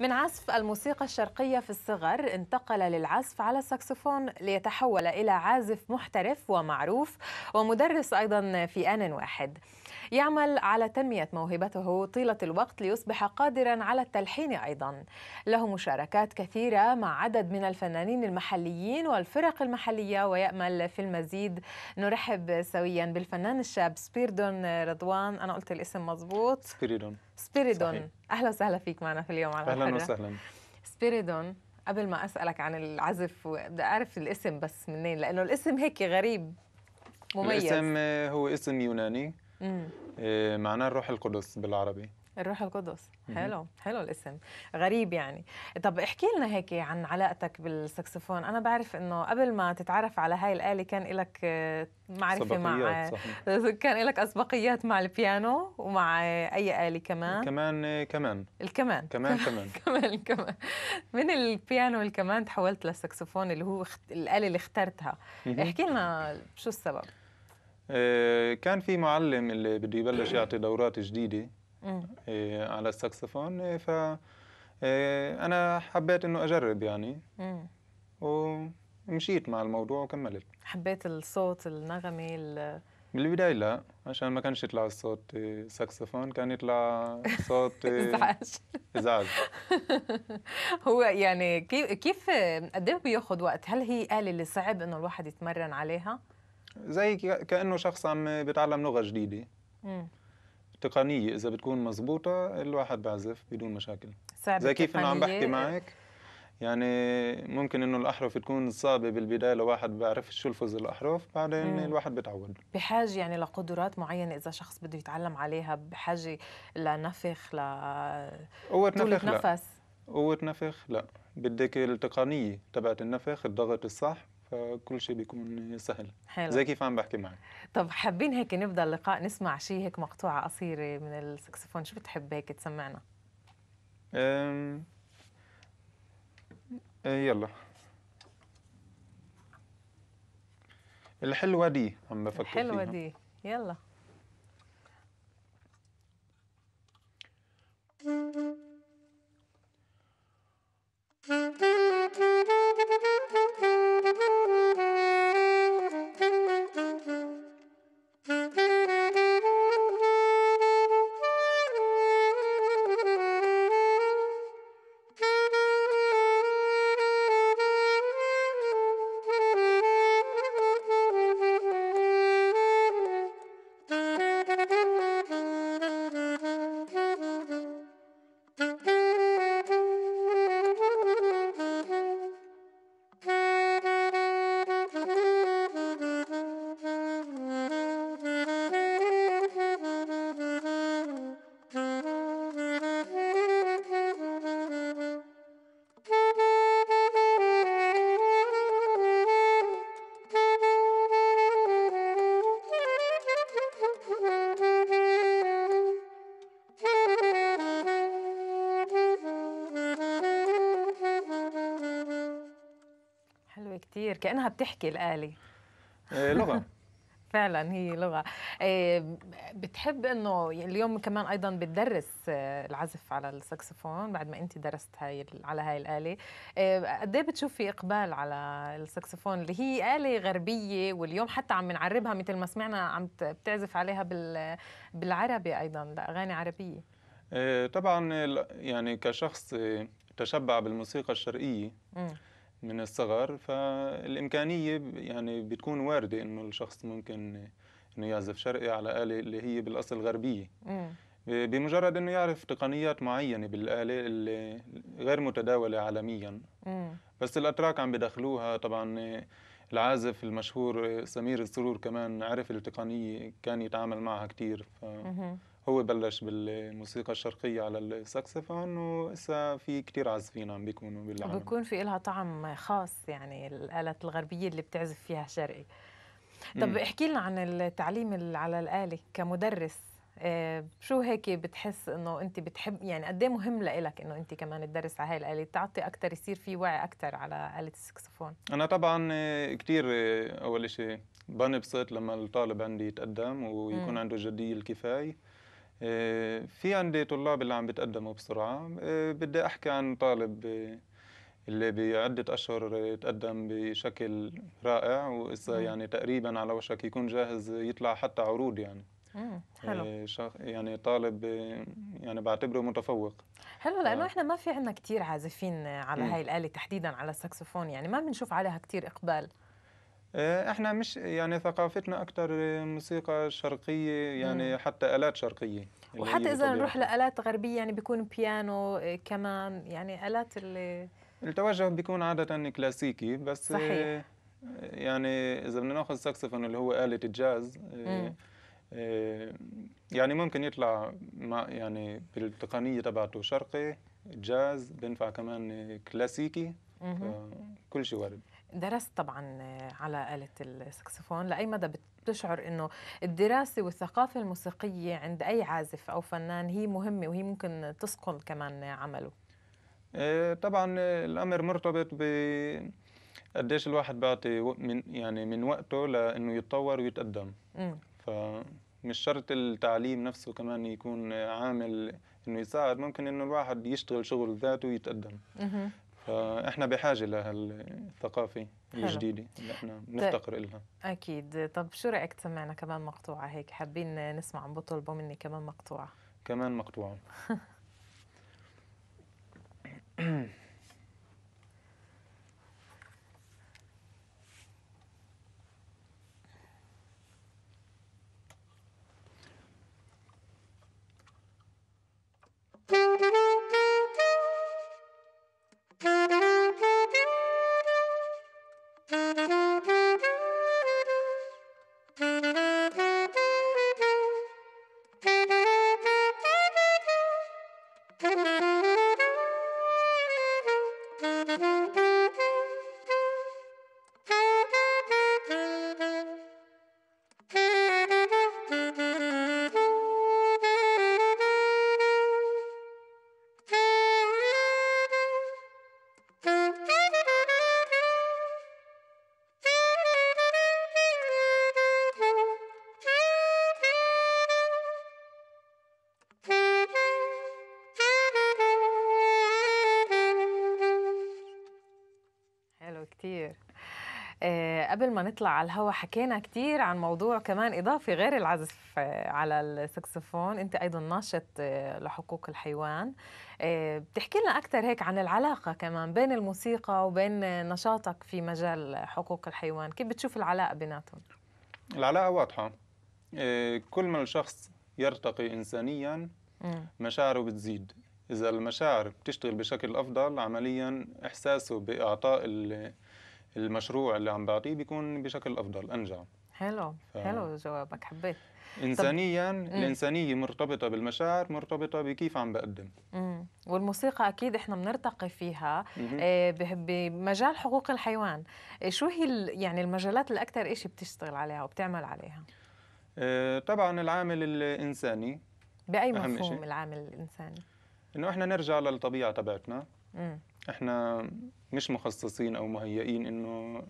من عزف الموسيقى الشرقية في الصغر انتقل للعزف على الساكسفون ليتحول إلى عازف محترف ومعروف ومدرس أيضا في آن واحد يعمل على تنمية موهبته طيلة الوقت ليصبح قادرا على التلحين أيضا له مشاركات كثيرة مع عدد من الفنانين المحليين والفرق المحلية ويأمل في المزيد نرحب سويا بالفنان الشاب سبيردون رضوان أنا قلت الاسم مظبوط سبيردون سبيريدون صحيح. اهلا وسهلا فيك معنا في اليوم على اهلا وسهلا سبيريدون قبل ما اسالك عن العزف بدي اعرف الاسم بس منين لانه الاسم هيك غريب مميز الاسم هو اسم يوناني آه، معناه الروح القدس بالعربي الروح القدس حلو حلو الاسم غريب يعني طب احكي لنا هيك عن علاقتك بالسكسفون انا بعرف انه قبل ما تتعرف على هاي الآلة كان لك آه، معرفة مع صحيح. كان لك اسبقيات مع البيانو ومع اي آلة كمان كمان آه، كمان الكمان كمان كمان كمان كمان من البيانو والكمان تحولت للسكسفون اللي هو الآلة اللي اخترتها احكي لنا شو السبب آه، كان في معلم اللي بده يبلش يعطي دورات جديده آه، على الساكسفون آه، ف انا حبيت انه اجرب يعني ومشيت مع الموضوع وكملت حبيت الصوت النغمه ال... بالبدايه لا عشان ما كانش يطلع الصوت ساكسفون كان يطلع صوت ازعاج ازعاج هو يعني كيف كيف قد ايه بياخذ وقت؟ هل هي آلة اللي صعب انه الواحد يتمرن عليها؟ زي كانه شخص عم بيتعلم لغه جديده مم. تقنيه اذا بتكون مزبوطة الواحد بعزف بدون مشاكل زي كيف انه عم بحكي معك يعني ممكن انه الاحرف تكون صعبه بالبدايه لواحد بيعرف شو الفوز الاحرف بعدين مم. الواحد بتعود بحاجه يعني لقدرات معينه اذا شخص بده يتعلم عليها بحاجه لنفخ ل قوه نفخ نفس لا. قوه نفخ لا بدك التقنيه تبعت النفخ الضغط الصح فكل شيء بيكون سهل حلو. زي كيف عم بحكي معك طب حابين هيك نبدا اللقاء نسمع شيء هيك مقطوعه قصيره من السكسفون شو بتحب هيك تسمعنا أم... أه، يلا الحلوه دي عم بفكر الحلوه فيها. دي يلا كأنها بتحكي الآلة إيه، لغة فعلا هي لغة إيه، بتحب أنه اليوم كمان أيضا بتدرس آه، العزف على السكسفون بعد ما أنت درست هاي على هاي الآلة إيه، قد ايه بتشوفي إقبال على السكسفون اللي هي آلة غربية واليوم حتى عم نعربها مثل ما سمعنا عم بتعزف عليها بالعربي أيضا لأغاني عربية طبعا يعني كشخص تشبع بالموسيقى الشرقية م. من الصغر فالامكانيه يعني بتكون وارده انه الشخص ممكن انه يعزف شرقي على اله اللي هي بالاصل غربيه مم. بمجرد انه يعرف تقنيات معينه بالاله اللي غير متداوله عالميا مم. بس الاتراك عم بدخلوها طبعا العازف المشهور سمير السرور كمان عرف التقنيه كان يتعامل معها كثير ف... مم. هو بلش بالموسيقى الشرقية على الساكسفون وإسا في كتير عازفين عم بيكونوا بالعالم بيكون في إلها طعم خاص يعني الآلات الغربية اللي بتعزف فيها شرقي طب احكي لنا عن التعليم على الآلة كمدرس آه شو هيك بتحس انه انت بتحب يعني قد ايه مهم لك انه انت كمان تدرس على هاي الاله تعطي اكثر يصير في وعي اكثر على اله السكسفون انا طبعا آه، كثير آه، اول شيء بنبسط لما الطالب عندي يتقدم ويكون مم. عنده الجديه الكفايه آه، في عندي طلاب اللي عم بتقدموا بسرعة آه، بدي أحكي عن طالب آه، اللي بعدة أشهر تقدم بشكل رائع وإسا يعني تقريبا على وشك يكون جاهز يطلع حتى عروض يعني حلو يعني طالب يعني بعتبره متفوق حلو لانه احنا ما في عندنا كثير عازفين على مم. هاي الاله تحديدا على الساكسفون يعني ما بنشوف عليها كثير اقبال آه، احنا مش يعني ثقافتنا اكثر موسيقى شرقيه يعني مم. حتى الات شرقيه يعني وحتى اذا نروح لالات غربيه يعني بيكون بيانو آه، كمان يعني الات اللي التوجه بيكون عاده كلاسيكي بس آه، صحيح. يعني اذا بدنا ناخذ ساكسفون اللي هو اله الجاز يعني ممكن يطلع مع يعني بالتقنيه تبعته شرقي جاز بينفع كمان كلاسيكي كل شيء وارد درست طبعا آه، على آلة السكسفون لأي مدى بتشعر أنه الدراسة والثقافة الموسيقية عند أي عازف أو فنان هي مهمة وهي ممكن تسقل كمان عمله آه، طبعا آه، الأمر مرتبط ب قديش الواحد بيعطي من يعني من وقته لانه يتطور ويتقدم فمش شرط التعليم نفسه كمان يكون عامل انه يساعد ممكن انه الواحد يشتغل شغل ذاته ويتقدم فاحنا آه، بحاجه لهالثقافه الجديده اللي احنا بنفتقر لها اكيد طب شو رايك تسمعنا كمان مقطوعه هيك حابين نسمع عم بطلبوا مني كمان مقطوعه كمان مقطوعه قبل ما نطلع على الهوا حكينا كثير عن موضوع كمان اضافي غير العزف آه، على السكسفون انت ايضا ناشط آه، لحقوق الحيوان آه، بتحكي لنا اكثر هيك عن العلاقه كمان بين الموسيقى وبين نشاطك في مجال حقوق الحيوان كيف بتشوف العلاقه بيناتهم العلاقه واضحه كل ما الشخص يرتقي انسانيا مشاعره بتزيد اذا المشاعر بتشتغل بشكل افضل عمليا احساسه باعطاء المشروع اللي عم بعطيه بيكون بشكل افضل انجع حلو ف... حلو جوابك حبيت انسانيا طب... الانسانيه مرتبطه بالمشاعر مرتبطه بكيف عم بقدم مم. والموسيقى اكيد احنا بنرتقي فيها إيه بمجال حقوق الحيوان إيه شو هي يعني المجالات اللي اكثر شيء بتشتغل عليها وبتعمل عليها إيه طبعا العامل الانساني باي مفهوم العامل الانساني انه احنا نرجع للطبيعه تبعتنا احنا مش مخصصين او مهيئين انه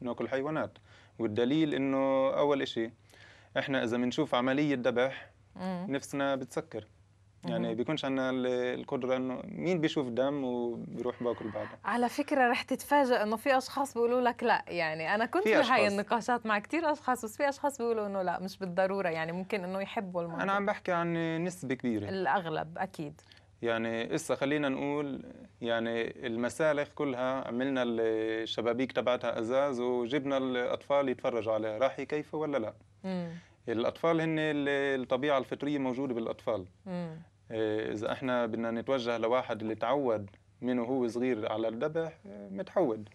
ناكل حيوانات والدليل انه اول إشي احنا اذا بنشوف عمليه ذبح نفسنا بتسكر يعني بيكونش عندنا القدره انه مين بيشوف دم وبيروح باكل بعده على فكره رح تتفاجئ انه في اشخاص بيقولوا لك لا يعني انا كنت في هاي النقاشات مع كثير اشخاص بس في اشخاص بيقولوا انه لا مش بالضروره يعني ممكن انه يحبوا الموضوع انا عم بحكي عن نسبه كبيره الاغلب اكيد يعني اسا خلينا نقول يعني المسالخ كلها عملنا الشبابيك تبعتها ازاز وجبنا الاطفال يتفرجوا عليها راح يكيفوا ولا لا مم. الاطفال هن الطبيعه الفطريه موجوده بالاطفال مم. إيه، اذا احنا بدنا نتوجه لواحد اللي تعود من هو صغير على الذبح متعود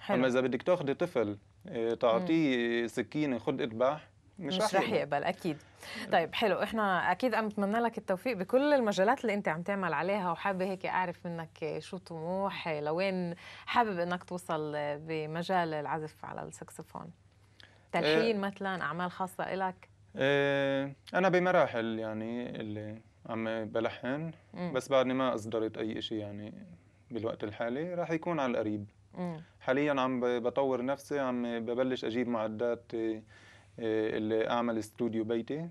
حلو. اما اذا بدك تاخذي طفل إيه، تعطيه سكينه خد اذبح مش, مش رح يقبل اكيد أه. طيب حلو احنا اكيد عم نتمنى لك التوفيق بكل المجالات اللي انت عم تعمل عليها وحابه هيك اعرف منك شو طموح لوين حابب انك توصل بمجال العزف على السكسفون تلحين أه مثلا اعمال خاصه لك أه انا بمراحل يعني اللي عم بلحن بس بعدني ما اصدرت اي شيء يعني بالوقت الحالي راح يكون على القريب حاليا عم بطور نفسي عم ببلش اجيب معدات إيه، اللي اعمل استوديو بيتي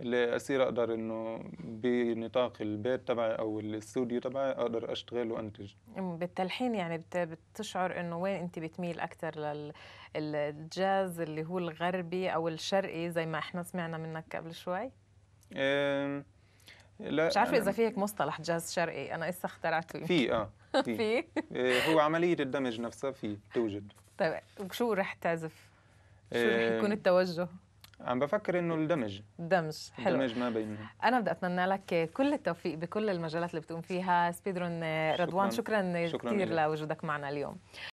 اللي اصير اقدر انه بنطاق البيت تبعي او الاستوديو تبعي اقدر اشتغل وانتج بالتلحين يعني بتشعر انه وين انت بتميل اكثر للجاز اللي هو الغربي او الشرقي زي ما احنا سمعنا منك قبل شوي إيه لا مش عارفه اذا في هيك مصطلح جاز شرقي انا لسه اخترعته في اه في إيه، هو عمليه الدمج نفسها في توجد طيب وشو رح تعزف شو رح إيه، يكون التوجه؟ عم بفكر انه الدمج دمج حلو الدمج ما بينهم انا بدي اتمنى لك كل التوفيق بكل المجالات اللي بتقوم فيها سبيدرون رضوان شكرا, شكرا كثير لوجودك معنا اليوم